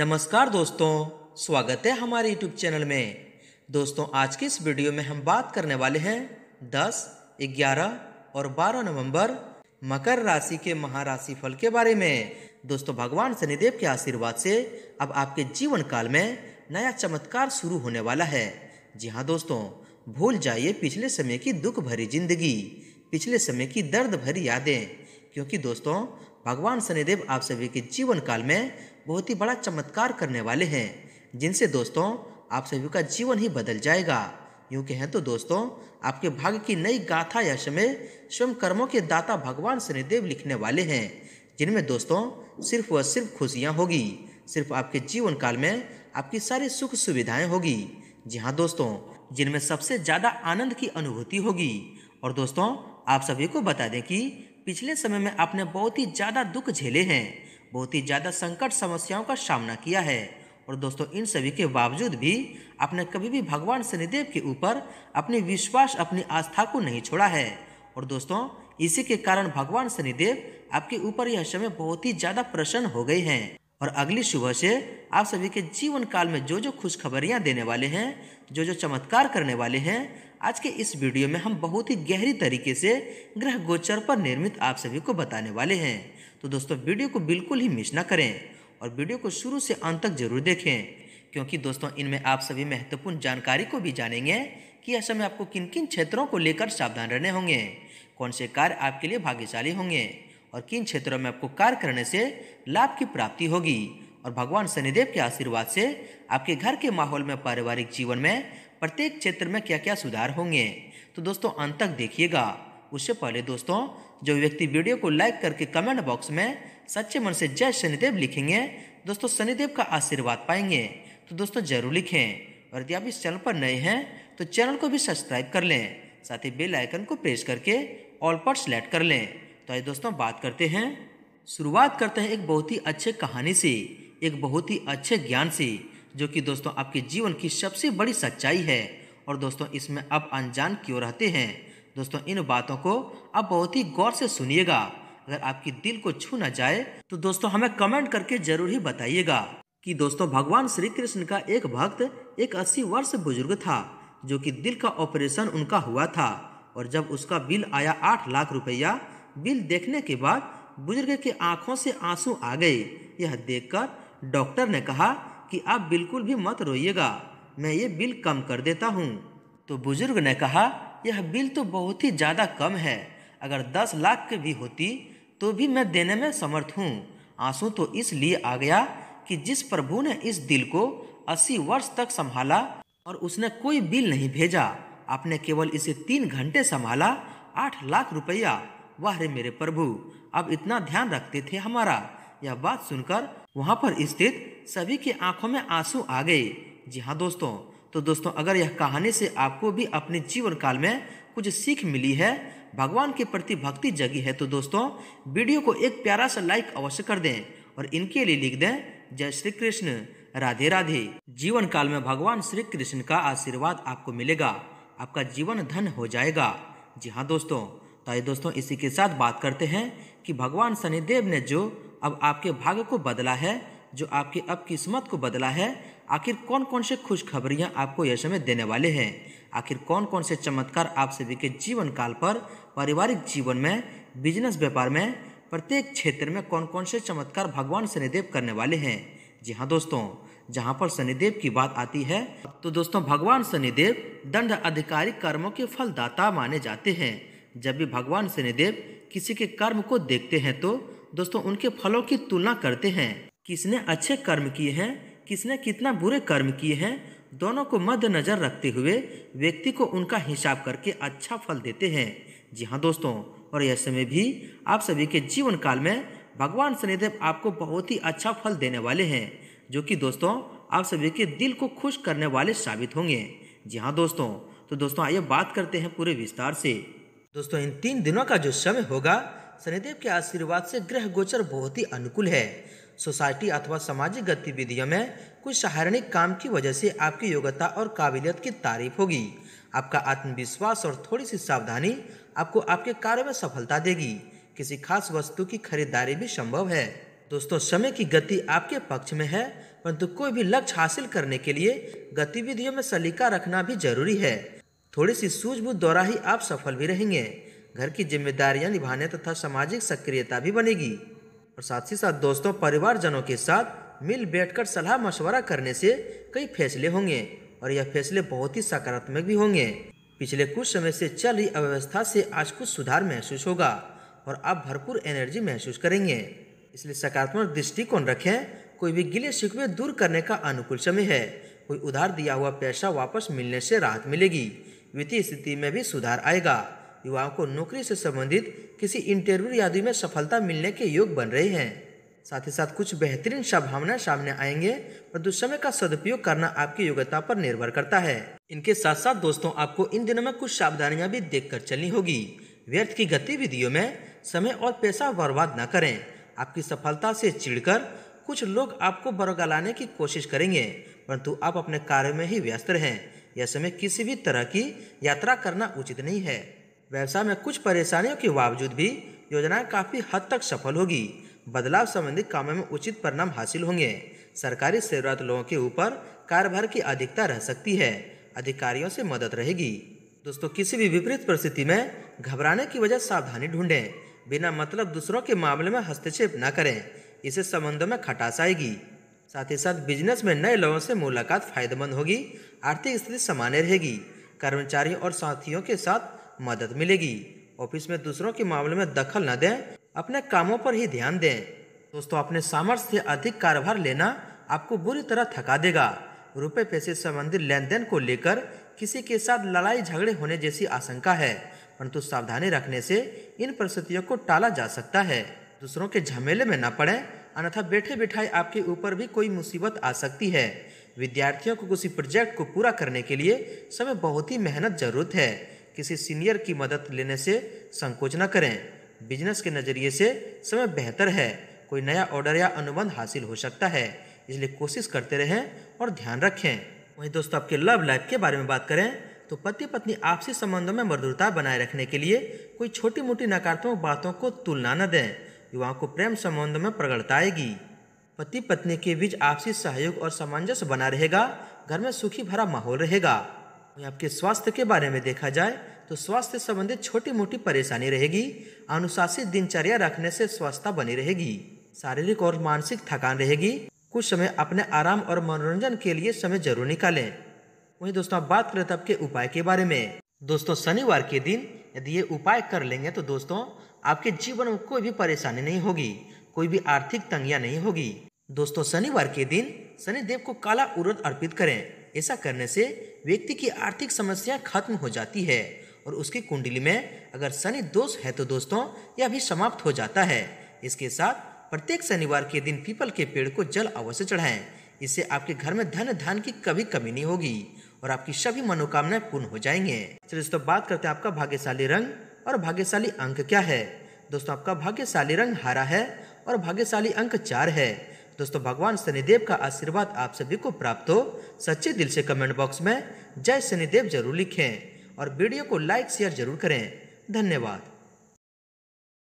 नमस्कार दोस्तों स्वागत है हमारे यूट्यूब चैनल में दोस्तों आज के इस वीडियो में हम बात करने वाले हैं 10, 11 और 12 नवंबर मकर राशि के महाराशि फल के बारे में दोस्तों भगवान शनिदेव के आशीर्वाद से अब आपके जीवन काल में नया चमत्कार शुरू होने वाला है जी हाँ दोस्तों भूल जाइए पिछले समय की दुख भरी जिंदगी पिछले समय की दर्द भरी यादें क्योंकि दोस्तों भगवान शनिदेव आप सभी के जीवन काल में बहुत ही बड़ा चमत्कार करने वाले हैं जिनसे दोस्तों आप सभी का जीवन ही बदल जाएगा यूँ कहें तो दोस्तों आपके भाग्य की नई गाथा या समय स्वयं कर्मों के दाता भगवान शनिदेव लिखने वाले हैं जिनमें दोस्तों सिर्फ व सिर्फ खुशियाँ होगी सिर्फ आपके जीवन काल में आपकी सारी सुख सुविधाएं होगी जी हाँ दोस्तों जिनमें सबसे ज़्यादा आनंद की अनुभूति होगी और दोस्तों आप सभी को बता दें कि पिछले समय में आपने बहुत ही ज़्यादा दुख झेले हैं बहुत ही ज़्यादा संकट समस्याओं का सामना किया है और दोस्तों इन सभी के बावजूद भी आपने कभी भी भगवान शनिदेव के ऊपर अपने विश्वास अपनी आस्था को नहीं छोड़ा है और दोस्तों इसी के कारण भगवान शनिदेव आपके ऊपर यह समय बहुत ही ज़्यादा प्रसन्न हो गए हैं और अगली सुबह से आप सभी के जीवन काल में जो जो खुशखबरियाँ देने वाले हैं जो जो चमत्कार करने वाले हैं आज के इस वीडियो में हम बहुत ही गहरी तरीके से ग्रह गोचर पर निर्मित आप सभी को बताने वाले हैं तो दोस्तों वीडियो को बिल्कुल ही मिस ना करें और वीडियो को शुरू से अंत तक जरूर देखें क्योंकि दोस्तों इनमें आप सभी महत्वपूर्ण जानकारी को भी जानेंगे कि ऐसे में आपको किन किन क्षेत्रों को लेकर सावधान रहने होंगे कौन से कार्य आपके लिए भाग्यशाली होंगे और किन क्षेत्रों में आपको कार्य करने से लाभ की प्राप्ति होगी और भगवान शनिदेव के आशीर्वाद से आपके घर के माहौल में पारिवारिक जीवन में प्रत्येक क्षेत्र में क्या क्या सुधार होंगे तो दोस्तों अंत तक देखिएगा उससे पहले दोस्तों जो व्यक्ति वीडियो को लाइक करके कमेंट बॉक्स में सच्चे मन से जय शनिदेव लिखेंगे दोस्तों शनिदेव का आशीर्वाद पाएंगे तो दोस्तों जरूर लिखें और यदि आप इस चैनल पर नए हैं तो चैनल को भी सब्सक्राइब कर लें साथ ही बेल आइकन को प्रेस करके ऑल पर सेलेक्ट कर लें तो आइए दोस्तों बात करते हैं शुरुआत करते हैं एक बहुत ही अच्छे कहानी से एक बहुत ही अच्छे ज्ञान से जो कि दोस्तों आपके जीवन की सबसे बड़ी सच्चाई है और दोस्तों इसमें आप अनजान क्यों रहते हैं दोस्तों इन बातों को आप बहुत ही गौर से सुनिएगा अगर आपकी दिल को छू ना जाए तो दोस्तों हमें कमेंट करके जरूर ही बताइएगा कि दोस्तों भगवान श्री कृष्ण का एक भक्त एक अस्सी वर्ष बुजुर्ग था जो कि दिल का ऑपरेशन उनका हुआ था और जब उसका बिल आया आठ लाख रुपया बिल देखने के बाद बुजुर्ग की आंखों से आंसू आ गए यह देखकर डॉक्टर ने कहा कि आप बिल्कुल भी मत रोइएगा मैं ये बिल कम कर देता हूँ तो बुजुर्ग ने कहा यह बिल तो बहुत ही ज़्यादा कम है अगर दस लाख की भी होती तो भी मैं देने में समर्थ हूँ आंसू तो इसलिए आ गया कि जिस प्रभु ने इस दिल को अस्सी वर्ष तक संभाला और उसने कोई बिल नहीं भेजा आपने केवल इसे तीन घंटे संभाला आठ लाख रुपया वाह रे मेरे प्रभु अब इतना ध्यान रखते थे हमारा यह बात सुनकर वहाँ पर स्थित सभी की आंखों में आंसू आ गए जी हाँ दोस्तों तो दोस्तों अगर यह कहानी से आपको भी अपने जीवन काल में कुछ सीख मिली है भगवान के प्रति भक्ति जगी है तो दोस्तों वीडियो को एक प्यारा सा लाइक अवश्य कर दें और इनके लिए लिख दें जय श्री कृष्ण राधे राधे जीवन काल में भगवान श्री कृष्ण का आशीर्वाद आपको मिलेगा आपका जीवन धन हो जाएगा जी हाँ दोस्तों तो आइए दोस्तों इसी के साथ बात करते हैं कि भगवान शनिदेव ने जो अब आपके भाग्य को बदला है जो आपकी अब किस्मत को बदला है आखिर कौन कौन से खुशखबरियाँ आपको यह समय देने वाले हैं आखिर कौन कौन से चमत्कार आप सभी के जीवन काल पर पारिवारिक जीवन में बिजनेस व्यापार में प्रत्येक क्षेत्र में कौन कौन से चमत्कार भगवान शनिदेव करने वाले हैं जी हाँ दोस्तों जहाँ पर शनिदेव की बात आती है तो दोस्तों भगवान शनिदेव दंड अधिकारी कर्मों के फलदाता माने जाते हैं जब भी भगवान शनिदेव किसी के कर्म को देखते हैं तो दोस्तों उनके फलों की तुलना करते हैं किसने अच्छे कर्म किए हैं किसने कितना बुरे कर्म किए हैं दोनों को मद्देनजर रखते हुए व्यक्ति को उनका हिसाब करके अच्छा फल देते हैं जी हाँ दोस्तों और यह समय भी आप सभी के जीवन काल में भगवान शनिदेव आपको बहुत ही अच्छा फल देने वाले हैं जो कि दोस्तों आप सभी के दिल को खुश करने वाले साबित होंगे जी हाँ दोस्तों तो दोस्तों आइए बात करते हैं पूरे विस्तार से दोस्तों इन तीन दिनों का जो समय होगा शनिदेव के आशीर्वाद से ग्रह गोचर बहुत ही अनुकूल है सोसाइटी अथवा सामाजिक गतिविधियों में कुछ सहारणिक काम की वजह से आपकी योग्यता और काबिलियत की तारीफ होगी आपका आत्मविश्वास और थोड़ी सी सावधानी आपको आपके कार्य में सफलता देगी किसी खास वस्तु की खरीदारी भी संभव है दोस्तों समय की गति आपके पक्ष में है परंतु कोई भी लक्ष्य हासिल करने के लिए गतिविधियों में सलीका रखना भी जरूरी है थोड़ी सी सूझबूझ द्वारा ही आप सफल भी रहेंगे घर की जिम्मेदारियां निभाने तथा सामाजिक सक्रियता भी बनेगी और साथ ही साथ दोस्तों परिवारजनों के साथ मिल बैठकर सलाह मशवरा करने से कई फैसले होंगे और यह फैसले बहुत ही सकारात्मक भी होंगे पिछले कुछ समय से चल रही अव्यवस्था से आज कुछ सुधार महसूस होगा और आप भरपूर एनर्जी महसूस करेंगे इसलिए सकारात्मक दृष्टिकोण रखें कोई भी गिले शिकवे दूर करने का अनुकूल समय है कोई उधार दिया हुआ पैसा वापस मिलने से राहत मिलेगी वित्तीय स्थिति में भी सुधार आएगा युवाओं को नौकरी से संबंधित किसी इंटरव्यू आदि में सफलता मिलने के योग बन रहे हैं साथ ही साथ कुछ बेहतरीन संभावनाएं सामने आएंगे परंतु समय का सदुपयोग करना आपकी योग्यता पर निर्भर करता है इनके साथ साथ दोस्तों आपको इन दिनों में कुछ सावधानियां भी देख कर चलनी होगी व्यर्थ की गतिविधियों में समय और पैसा बर्बाद न करें आपकी सफलता से चिड़कर कुछ लोग आपको बरगलाने की कोशिश करेंगे परंतु आप अपने कार्य में ही व्यस्त रहें यह समय किसी भी तरह की यात्रा करना उचित नहीं है व्यवसाय में कुछ परेशानियों के बावजूद भी योजनाएं काफ़ी हद तक सफल होगी बदलाव संबंधी कामों में उचित परिणाम हासिल होंगे सरकारी सेवारत लोगों के ऊपर कार्यभार की अधिकता रह सकती है अधिकारियों से मदद रहेगी दोस्तों किसी भी विपरीत परिस्थिति में घबराने की वजह सावधानी ढूंढें बिना मतलब दूसरों के मामले में हस्तक्षेप न करें इसे संबंधों में खटास आएगी साथ ही साथ बिजनेस में नए लोगों से मुलाकात फायदेमंद होगी आर्थिक स्थिति सामान्य रहेगी कर्मचारियों और साथियों के साथ मदद मिलेगी ऑफिस में दूसरों के मामले में दखल न दें अपने कामों पर ही ध्यान दें दोस्तों अपने सामर्थ्य से अधिक कारोबार लेना आपको बुरी तरह थका देगा रुपए पैसे संबंधी लेन देन को लेकर किसी के साथ लड़ाई झगड़े होने जैसी आशंका है परंतु सावधानी रखने से इन परिस्थितियों को टाला जा सकता है दूसरों के झमेले में न पड़े अन्यथा बैठे बैठाए आपके ऊपर भी कोई मुसीबत आ सकती है विद्यार्थियों को किसी प्रोजेक्ट को पूरा करने के लिए समय बहुत ही मेहनत जरूरत है किसी सीनियर की मदद लेने से संकोच न करें बिजनेस के नज़रिए से समय बेहतर है कोई नया ऑर्डर या अनुबंध हासिल हो सकता है इसलिए कोशिश करते रहें और ध्यान रखें वहीं दोस्तों आपके लव लाइफ के बारे में बात करें तो पति पत्नी आपसी संबंधों में मधुरता बनाए रखने के लिए कोई छोटी मोटी नकारात्मक बातों को तुलना न दें युवाओं को प्रेम संबंध में प्रगढ़ता आएगी पति पत्नी के बीच आपसी सहयोग और सामंजस्य बना रहेगा घर में सुखी भरा माहौल रहेगा आपके स्वास्थ्य के बारे में देखा जाए तो स्वास्थ्य संबंधित छोटी मोटी परेशानी रहेगी अनुशासित दिनचर्या रखने से स्वस्थता बनी रहेगी शारीरिक और मानसिक थकान रहेगी कुछ समय अपने आराम और मनोरंजन के लिए समय जरूर निकालें वहीं दोस्तों आप बात करें तब के उपाय के बारे में दोस्तों शनिवार के दिन यदि ये उपाय कर लेंगे तो दोस्तों आपके जीवन में कोई भी परेशानी नहीं होगी कोई भी आर्थिक तंगिया नहीं होगी दोस्तों शनिवार के दिन शनिदेव को काला उर्द अर्पित करें ऐसा करने से व्यक्ति की आर्थिक समस्या खत्म हो जाती है और उसकी कुंडली में अगर शनि दोष है तो दोस्तों यह भी समाप्त हो जाता है इसके साथ प्रत्येक शनिवार के दिन पीपल के पेड़ को जल अवश्य चढ़ाएं इससे आपके घर में धन धान की कभी कमी नहीं होगी और आपकी सभी मनोकामनाएं पूर्ण हो जाएंगे चलिए दोस्तों बात करते हैं आपका भाग्यशाली रंग और भाग्यशाली अंक क्या है दोस्तों आपका भाग्यशाली रंग हरा है और भाग्यशाली अंक चार है दोस्तों भगवान शनिदेव का आशीर्वाद आप सभी को प्राप्त हो सच्चे दिल से कमेंट बॉक्स में जय शनिदेव जरूर लिखें और वीडियो को लाइक शेयर जरूर करें धन्यवाद